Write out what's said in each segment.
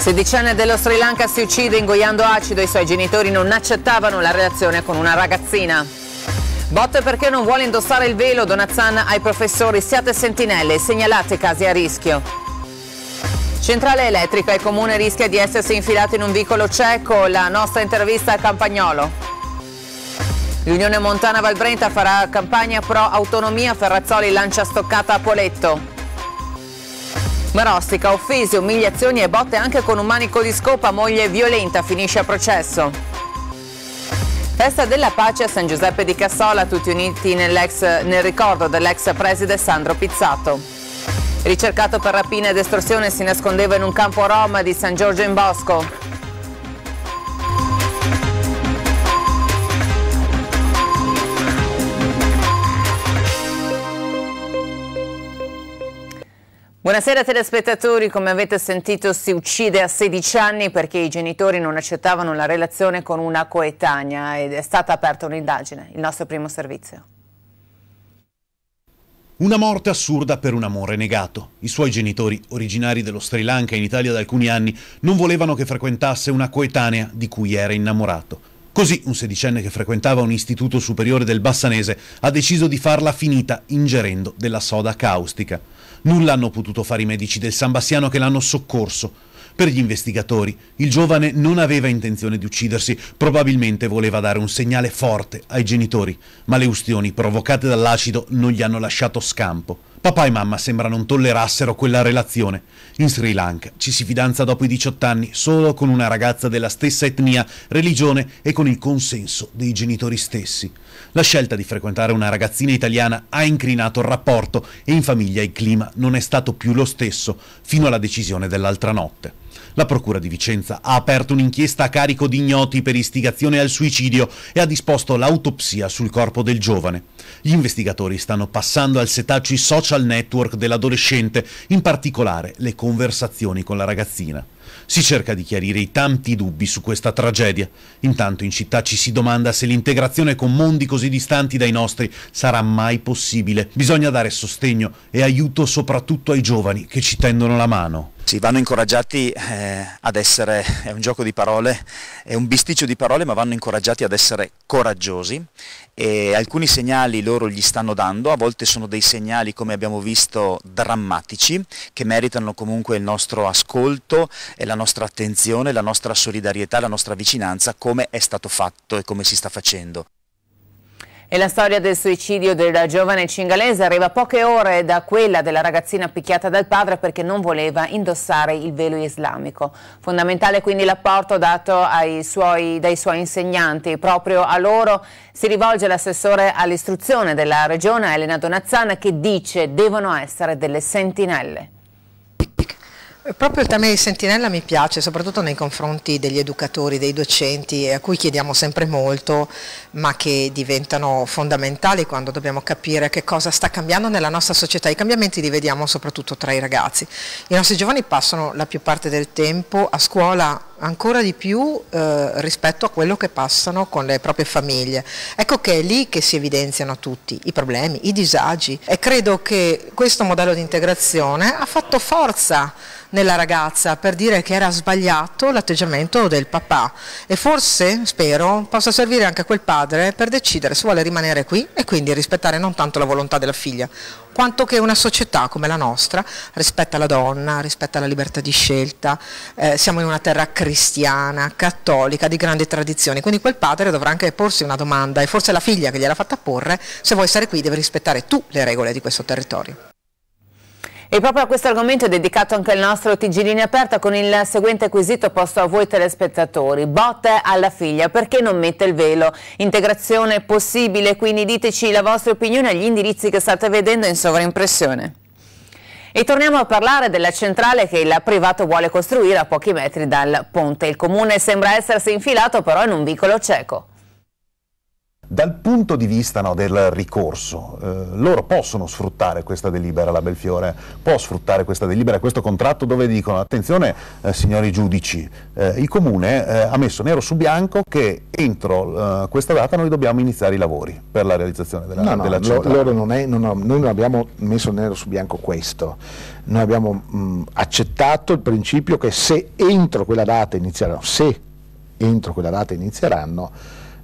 Sedicenne dello Sri Lanka si uccide ingoiando acido, i suoi genitori non accettavano la relazione con una ragazzina. Botte perché non vuole indossare il velo, Donazan ai professori siate sentinelle e segnalate casi a rischio. Centrale elettrica, il comune rischia di essersi infilato in un vicolo cieco, la nostra intervista a Campagnolo. L'Unione Montana Valbrenta farà campagna pro autonomia, Ferrazzoli lancia stoccata a Poletto. Marostica, offese, umiliazioni e botte anche con un manico di scopa, moglie violenta, finisce a processo. Festa della pace a San Giuseppe di Cassola, tutti uniti nel ricordo dell'ex preside Sandro Pizzato. Ricercato per rapina ed estorsione si nascondeva in un campo a Roma di San Giorgio in Bosco. Buonasera telespettatori, come avete sentito si uccide a 16 anni perché i genitori non accettavano la relazione con una coetanea ed è stata aperta un'indagine, il nostro primo servizio. Una morte assurda per un amore negato. I suoi genitori, originari dello Sri Lanka in Italia da alcuni anni, non volevano che frequentasse una coetanea di cui era innamorato. Così un sedicenne che frequentava un istituto superiore del Bassanese ha deciso di farla finita ingerendo della soda caustica. Nulla hanno potuto fare i medici del San Bassiano che l'hanno soccorso. Per gli investigatori, il giovane non aveva intenzione di uccidersi, probabilmente voleva dare un segnale forte ai genitori, ma le ustioni provocate dall'acido non gli hanno lasciato scampo. Papà e mamma sembra non tollerassero quella relazione. In Sri Lanka ci si fidanza dopo i 18 anni solo con una ragazza della stessa etnia, religione e con il consenso dei genitori stessi. La scelta di frequentare una ragazzina italiana ha incrinato il rapporto e in famiglia il clima non è stato più lo stesso fino alla decisione dell'altra notte. La Procura di Vicenza ha aperto un'inchiesta a carico di ignoti per istigazione al suicidio e ha disposto l'autopsia sul corpo del giovane. Gli investigatori stanno passando al setaccio i social network dell'adolescente, in particolare le conversazioni con la ragazzina. Si cerca di chiarire i tanti dubbi su questa tragedia. Intanto in città ci si domanda se l'integrazione con mondi così distanti dai nostri sarà mai possibile. Bisogna dare sostegno e aiuto soprattutto ai giovani che ci tendono la mano. Sì, vanno incoraggiati eh, ad essere, è un gioco di parole, è un bisticcio di parole, ma vanno incoraggiati ad essere coraggiosi e alcuni segnali loro gli stanno dando, a volte sono dei segnali come abbiamo visto drammatici, che meritano comunque il nostro ascolto la nostra attenzione, la nostra solidarietà, la nostra vicinanza come è stato fatto e come si sta facendo. E la storia del suicidio della giovane cingalese arriva poche ore da quella della ragazzina picchiata dal padre perché non voleva indossare il velo islamico. Fondamentale quindi l'apporto dato suoi, dai suoi insegnanti. Proprio a loro si rivolge l'assessore all'istruzione della regione Elena Donazzana che dice devono essere delle sentinelle. Proprio il termine di sentinella mi piace, soprattutto nei confronti degli educatori, dei docenti, a cui chiediamo sempre molto, ma che diventano fondamentali quando dobbiamo capire che cosa sta cambiando nella nostra società. I cambiamenti li vediamo soprattutto tra i ragazzi. I nostri giovani passano la più parte del tempo a scuola ancora di più eh, rispetto a quello che passano con le proprie famiglie. Ecco che è lì che si evidenziano tutti i problemi, i disagi e credo che questo modello di integrazione ha fatto forza nella ragazza per dire che era sbagliato l'atteggiamento del papà e forse, spero, possa servire anche a quel padre per decidere se vuole rimanere qui e quindi rispettare non tanto la volontà della figlia, quanto che una società come la nostra rispetta la donna, rispetta la libertà di scelta, eh, siamo in una terra cristiana, cattolica, di grandi tradizioni, quindi quel padre dovrà anche porsi una domanda e forse la figlia che gliel'ha fatta porre, se vuoi stare qui devi rispettare tu le regole di questo territorio. E proprio a questo argomento è dedicato anche il nostro TG Linea Aperta con il seguente quesito posto a voi telespettatori. Botte alla figlia, perché non mette il velo? Integrazione possibile? Quindi diteci la vostra opinione agli indirizzi che state vedendo in sovraimpressione. E torniamo a parlare della centrale che il privato vuole costruire a pochi metri dal ponte. Il comune sembra essersi infilato però in un vicolo cieco. Dal punto di vista no, del ricorso, eh, loro possono sfruttare questa delibera, la Belfiore può sfruttare questa delibera, questo contratto dove dicono attenzione eh, signori giudici, eh, il Comune eh, ha messo nero su bianco che entro eh, questa data noi dobbiamo iniziare i lavori per la realizzazione della, no, no, della Loro non è, non ho, noi non abbiamo messo nero su bianco questo, noi abbiamo mh, accettato il principio che se entro quella data inizieranno, se entro quella data inizieranno,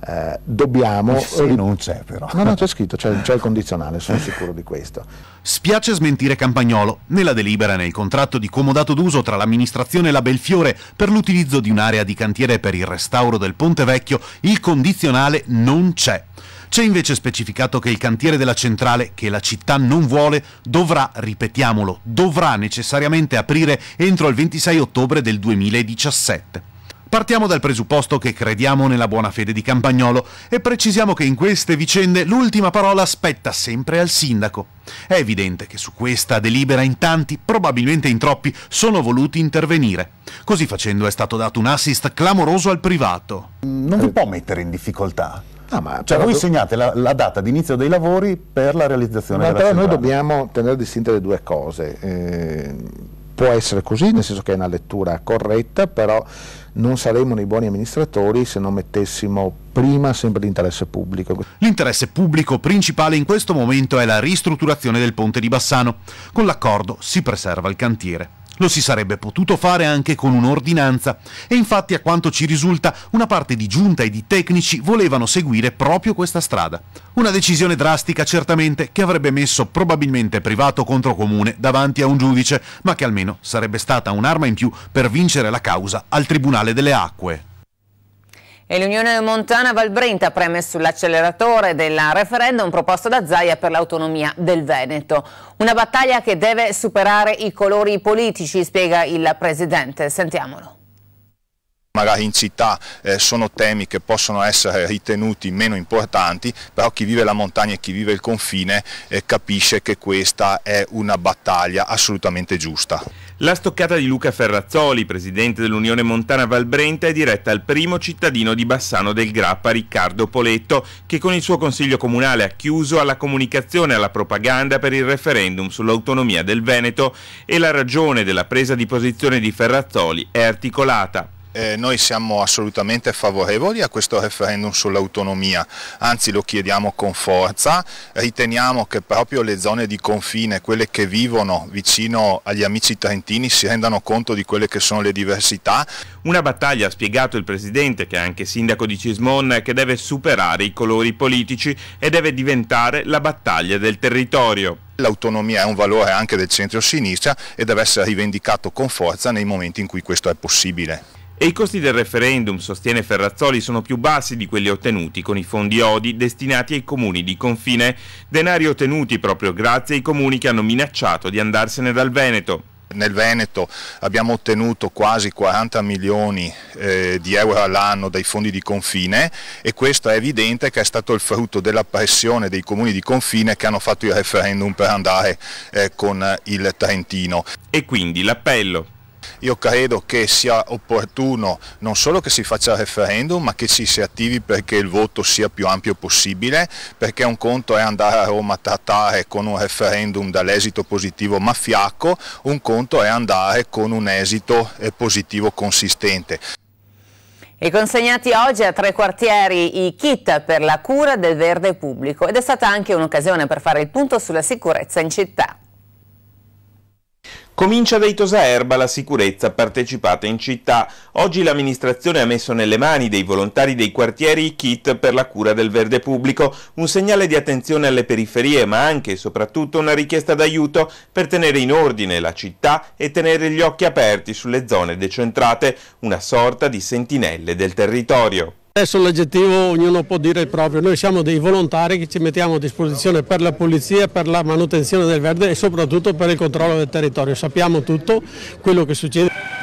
eh, dobbiamo... Sì, non c'è però. No, no, c'è scritto, c'è, c'è il condizionale, sono sicuro di questo. Spiace smentire Campagnolo. Nella delibera nel contratto di comodato d'uso tra l'amministrazione e la Belfiore per l'utilizzo di un'area di cantiere per il restauro del Ponte Vecchio, il condizionale non c'è. C'è invece specificato che il cantiere della centrale, che la città non vuole, dovrà, ripetiamolo, dovrà necessariamente aprire entro il 26 ottobre del 2017. Partiamo dal presupposto che crediamo nella buona fede di Campagnolo e precisiamo che in queste vicende l'ultima parola spetta sempre al sindaco. È evidente che su questa delibera in tanti, probabilmente in troppi, sono voluti intervenire. Così facendo è stato dato un assist clamoroso al privato. Non vi può mettere in difficoltà. Ah, ma cioè voi do... segnate la, la data d'inizio dei lavori per la realizzazione ma della però centrale. noi dobbiamo tenere distinte le due cose. Eh, può essere così, nel senso che è una lettura corretta, però non saremmo nei buoni amministratori se non mettessimo prima sempre l'interesse pubblico. L'interesse pubblico principale in questo momento è la ristrutturazione del ponte di Bassano. Con l'accordo si preserva il cantiere. Lo si sarebbe potuto fare anche con un'ordinanza e infatti a quanto ci risulta una parte di giunta e di tecnici volevano seguire proprio questa strada. Una decisione drastica certamente che avrebbe messo probabilmente privato contro comune davanti a un giudice, ma che almeno sarebbe stata un'arma in più per vincere la causa al Tribunale delle Acque. E l'Unione Montana Valbrenta preme sull'acceleratore del referendum proposto da Zaia per l'autonomia del Veneto. Una battaglia che deve superare i colori politici, spiega il Presidente. Sentiamolo magari in città eh, sono temi che possono essere ritenuti meno importanti, però chi vive la montagna e chi vive il confine eh, capisce che questa è una battaglia assolutamente giusta. La stoccata di Luca Ferrazzoli, presidente dell'Unione Montana Valbrenta, è diretta al primo cittadino di Bassano del Grappa, Riccardo Poletto, che con il suo consiglio comunale ha chiuso alla comunicazione e alla propaganda per il referendum sull'autonomia del Veneto e la ragione della presa di posizione di Ferrazzoli è articolata eh, noi siamo assolutamente favorevoli a questo referendum sull'autonomia, anzi lo chiediamo con forza, riteniamo che proprio le zone di confine, quelle che vivono vicino agli amici trentini, si rendano conto di quelle che sono le diversità. Una battaglia, ha spiegato il Presidente, che è anche sindaco di Cismon, che deve superare i colori politici e deve diventare la battaglia del territorio. L'autonomia è un valore anche del centro-sinistra e deve essere rivendicato con forza nei momenti in cui questo è possibile. E i costi del referendum, sostiene Ferrazzoli, sono più bassi di quelli ottenuti con i fondi ODI destinati ai comuni di confine, denari ottenuti proprio grazie ai comuni che hanno minacciato di andarsene dal Veneto. Nel Veneto abbiamo ottenuto quasi 40 milioni eh, di euro all'anno dai fondi di confine e questo è evidente che è stato il frutto della pressione dei comuni di confine che hanno fatto il referendum per andare eh, con il Trentino. E quindi l'appello io credo che sia opportuno non solo che si faccia il referendum ma che ci si attivi perché il voto sia più ampio possibile perché un conto è andare a Roma a trattare con un referendum dall'esito positivo ma fiacco, un conto è andare con un esito eh, positivo consistente. E consegnati oggi a tre quartieri i kit per la cura del verde pubblico ed è stata anche un'occasione per fare il punto sulla sicurezza in città. Comincia dai Tosaerba la sicurezza partecipata in città. Oggi l'amministrazione ha messo nelle mani dei volontari dei quartieri i kit per la cura del verde pubblico, un segnale di attenzione alle periferie ma anche e soprattutto una richiesta d'aiuto per tenere in ordine la città e tenere gli occhi aperti sulle zone decentrate, una sorta di sentinelle del territorio. Adesso l'aggettivo ognuno può dire il proprio, noi siamo dei volontari che ci mettiamo a disposizione per la pulizia, per la manutenzione del verde e soprattutto per il controllo del territorio, sappiamo tutto quello che succede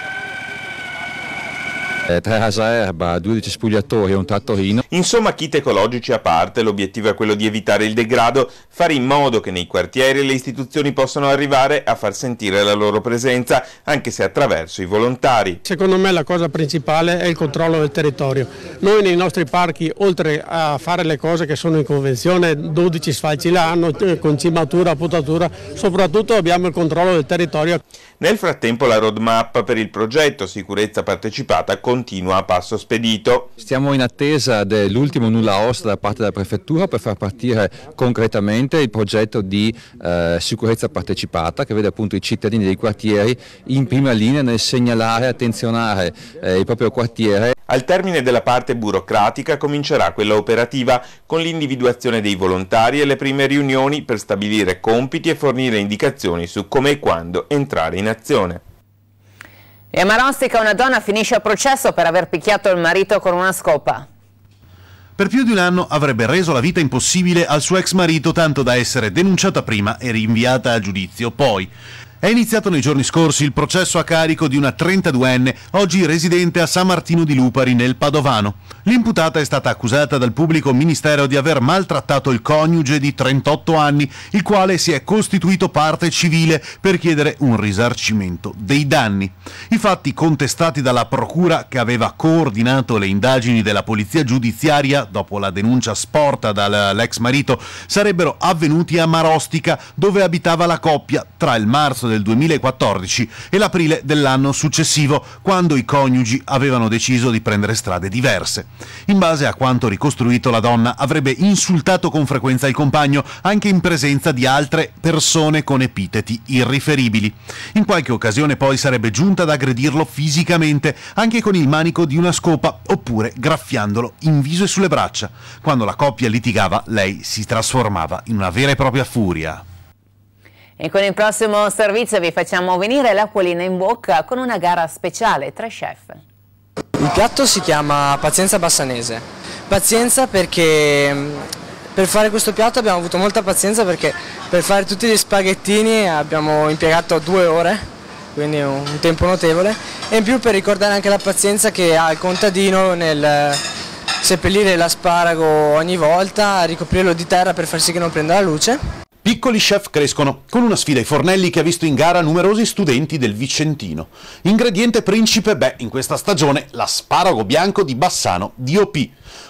eh, tre rasaerba, due spugliatori e un trattorino. Insomma, kit ecologici a parte, l'obiettivo è quello di evitare il degrado, fare in modo che nei quartieri le istituzioni possano arrivare a far sentire la loro presenza, anche se attraverso i volontari. Secondo me la cosa principale è il controllo del territorio. Noi nei nostri parchi, oltre a fare le cose che sono in convenzione, 12 sfalci l'anno, eh, concimatura, potatura, soprattutto abbiamo il controllo del territorio. Nel frattempo la roadmap per il progetto Sicurezza Partecipata con continua a passo spedito. Stiamo in attesa dell'ultimo nulla osta da parte della Prefettura per far partire concretamente il progetto di eh, sicurezza partecipata che vede appunto i cittadini dei quartieri in prima linea nel segnalare e attenzionare eh, il proprio quartiere. Al termine della parte burocratica comincerà quella operativa con l'individuazione dei volontari e le prime riunioni per stabilire compiti e fornire indicazioni su come e quando entrare in azione. E a Marostica una donna, finisce a processo per aver picchiato il marito con una scopa. Per più di un anno avrebbe reso la vita impossibile al suo ex marito tanto da essere denunciata prima e rinviata a giudizio poi. È iniziato nei giorni scorsi il processo a carico di una 32enne, oggi residente a San Martino di Lupari, nel Padovano. L'imputata è stata accusata dal pubblico ministero di aver maltrattato il coniuge di 38 anni, il quale si è costituito parte civile per chiedere un risarcimento dei danni. I fatti contestati dalla procura che aveva coordinato le indagini della polizia giudiziaria dopo la denuncia sporta dall'ex marito sarebbero avvenuti a Marostica, dove abitava la coppia tra il marzo del del 2014 e l'aprile dell'anno successivo, quando i coniugi avevano deciso di prendere strade diverse. In base a quanto ricostruito, la donna avrebbe insultato con frequenza il compagno, anche in presenza di altre persone con epiteti irriferibili. In qualche occasione poi sarebbe giunta ad aggredirlo fisicamente, anche con il manico di una scopa, oppure graffiandolo in viso e sulle braccia. Quando la coppia litigava, lei si trasformava in una vera e propria furia. E con il prossimo servizio vi facciamo venire l'acquolina in bocca con una gara speciale tra chef. Il piatto si chiama Pazienza Bassanese. Pazienza perché mm, per fare questo piatto abbiamo avuto molta pazienza perché per fare tutti gli spaghettini abbiamo impiegato due ore, quindi un tempo notevole, e in più per ricordare anche la pazienza che ha il contadino nel eh, seppellire l'asparago ogni volta, ricoprirlo di terra per far sì che non prenda la luce Piccoli chef crescono, con una sfida ai fornelli che ha visto in gara numerosi studenti del Vicentino. Ingrediente principe, beh, in questa stagione, l'asparago bianco di Bassano DOP.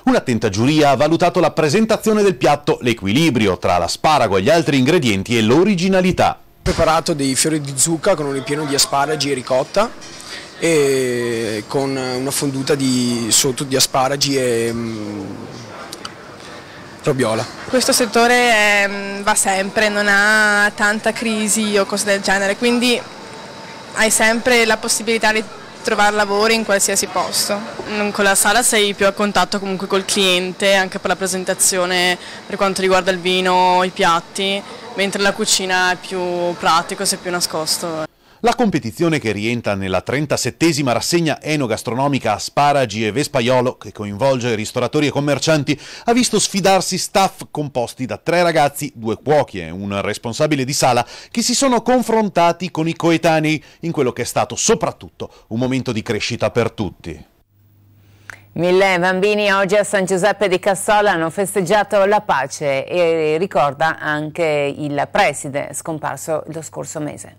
Un'attenta giuria ha valutato la presentazione del piatto, l'equilibrio tra l'asparago e gli altri ingredienti e l'originalità. Ho preparato dei fiori di zucca con un ripieno di asparagi e ricotta e con una fonduta di, sotto di asparagi e mm, Robiola. Questo settore è, ehm, va sempre, non ha tanta crisi o cose del genere, quindi hai sempre la possibilità di trovare lavoro in qualsiasi posto. Mm, con la sala sei più a contatto comunque col cliente, anche per la presentazione per quanto riguarda il vino, i piatti, mentre la cucina è più pratico, sei più nascosto. La competizione che rientra nella 37esima rassegna enogastronomica Asparagi e Vespaiolo, che coinvolge ristoratori e commercianti, ha visto sfidarsi staff composti da tre ragazzi, due cuochi e un responsabile di sala, che si sono confrontati con i coetanei in quello che è stato soprattutto un momento di crescita per tutti. Mille bambini oggi a San Giuseppe di Cassola hanno festeggiato la pace e ricorda anche il preside scomparso lo scorso mese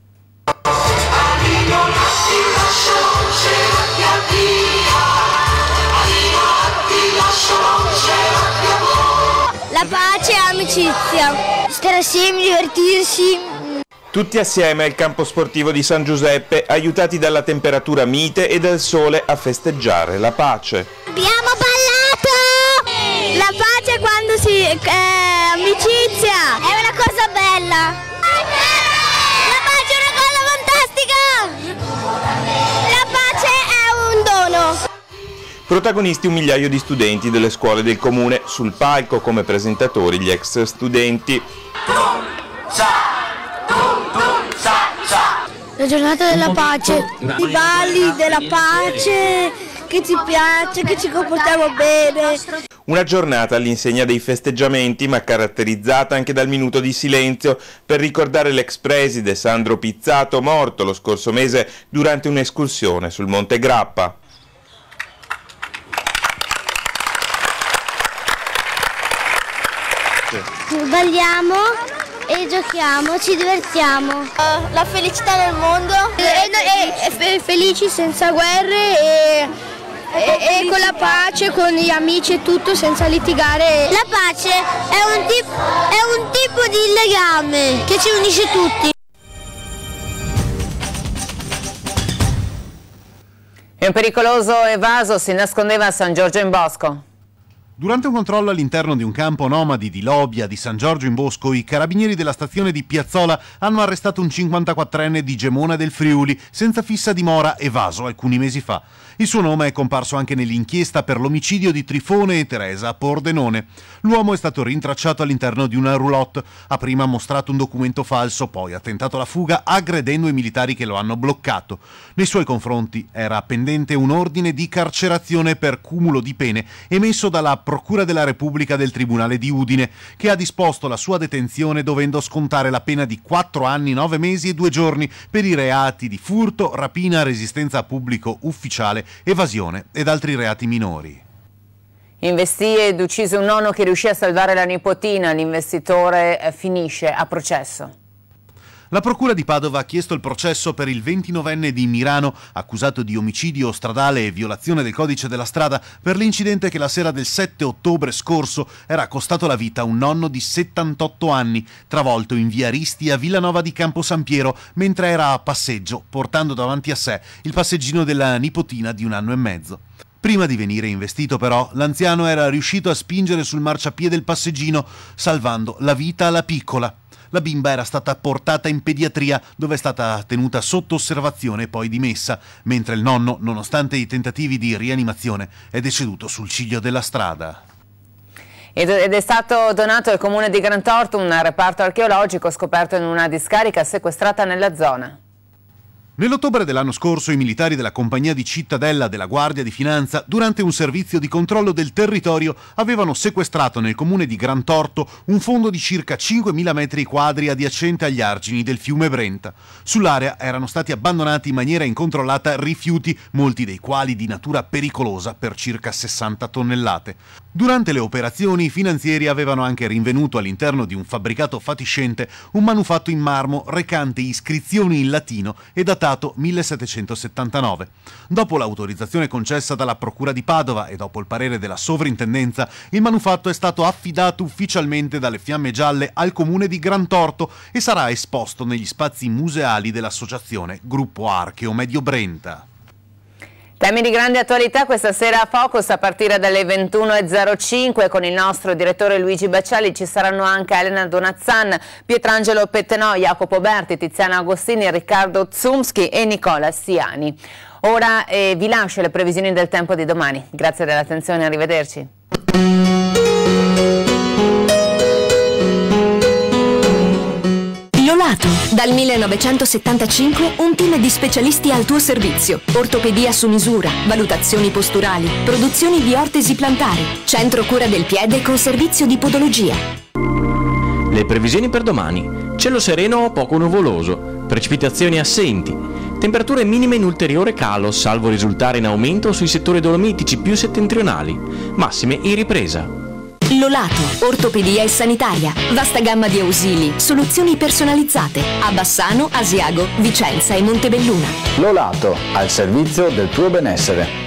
amicizia, stare assieme, divertirsi. Tutti assieme al campo sportivo di San Giuseppe, aiutati dalla temperatura mite e dal sole a festeggiare la pace. Abbiamo ballato! La pace quando si... Eh, amicizia! È una cosa bella! La pace è un dono. Protagonisti un migliaio di studenti delle scuole del comune, sul palco come presentatori gli ex studenti. La giornata della pace, i balli della pace, che ci piace, che ci comportiamo bene. Una giornata all'insegna dei festeggiamenti, ma caratterizzata anche dal minuto di silenzio per ricordare l'ex preside Sandro Pizzato, morto lo scorso mese durante un'escursione sul Monte Grappa. Balliamo e giochiamo, ci divertiamo. La felicità nel mondo. E, e, e, felici senza guerre e e, e, con la pace, con gli amici e tutto, senza litigare. La pace è un, tip, è un tipo di legame che ci unisce tutti. E un pericoloso evaso si nascondeva a San Giorgio in Bosco. Durante un controllo all'interno di un campo nomadi di Lobia di San Giorgio in Bosco, i carabinieri della stazione di Piazzola hanno arrestato un 54enne di Gemona del Friuli, senza fissa dimora evaso alcuni mesi fa. Il suo nome è comparso anche nell'inchiesta per l'omicidio di Trifone e Teresa a Pordenone. L'uomo è stato rintracciato all'interno di una roulotte, ha prima mostrato un documento falso, poi ha tentato la fuga aggredendo i militari che lo hanno bloccato. Nei suoi confronti era pendente un ordine di carcerazione per cumulo di pene emesso dalla Procura della Repubblica del Tribunale di Udine, che ha disposto la sua detenzione dovendo scontare la pena di 4 anni, 9 mesi e 2 giorni per i reati di furto, rapina, resistenza a pubblico ufficiale, evasione ed altri reati minori. Investì ed uccise un nonno che riuscì a salvare la nipotina, l'investitore eh, finisce a processo. La Procura di Padova ha chiesto il processo per il 29enne di Mirano, accusato di omicidio stradale e violazione del codice della strada per l'incidente che la sera del 7 ottobre scorso era costato la vita a un nonno di 78 anni, travolto in via Risti a Villanova di Campo San Piero mentre era a passeggio, portando davanti a sé il passeggino della nipotina di un anno e mezzo. Prima di venire investito però, l'anziano era riuscito a spingere sul marciapiede il passeggino, salvando la vita alla piccola. La bimba era stata portata in pediatria dove è stata tenuta sotto osservazione e poi dimessa, mentre il nonno, nonostante i tentativi di rianimazione, è deceduto sul ciglio della strada. Ed è stato donato al comune di Grantorto un reparto archeologico scoperto in una discarica sequestrata nella zona. Nell'ottobre dell'anno scorso i militari della compagnia di cittadella della Guardia di Finanza, durante un servizio di controllo del territorio, avevano sequestrato nel comune di Gran Torto un fondo di circa 5.000 metri quadri adiacente agli argini del fiume Brenta. Sull'area erano stati abbandonati in maniera incontrollata rifiuti, molti dei quali di natura pericolosa per circa 60 tonnellate. Durante le operazioni i finanzieri avevano anche rinvenuto all'interno di un fabbricato fatiscente un manufatto in marmo recante iscrizioni in latino e datato 1779. Dopo l'autorizzazione concessa dalla Procura di Padova e dopo il parere della sovrintendenza, il manufatto è stato affidato ufficialmente dalle Fiamme Gialle al comune di Grantorto e sarà esposto negli spazi museali dell'associazione Gruppo Archeo Medio Brenta. Temi di grande attualità questa sera a Focus a partire dalle 21.05 con il nostro direttore Luigi Baccelli ci saranno anche Elena Donazzan, Pietrangelo Pettenò, Jacopo Berti, Tiziana Agostini, Riccardo Zumski e Nicola Siani. Ora eh, vi lascio le previsioni del tempo di domani. Grazie dell'attenzione, arrivederci. articolato. Dal 1975 un team di specialisti al tuo servizio. Ortopedia su misura, valutazioni posturali, produzioni di ortesi plantari, centro cura del piede con servizio di podologia. Le previsioni per domani. Cielo sereno o poco nuvoloso, precipitazioni assenti, temperature minime in ulteriore calo, salvo risultare in aumento sui settori dolomitici più settentrionali, massime in ripresa. Lolato, ortopedia e sanitaria. Vasta gamma di ausili, soluzioni personalizzate. A Bassano, Asiago, Vicenza e Montebelluna. Lolato, al servizio del tuo benessere.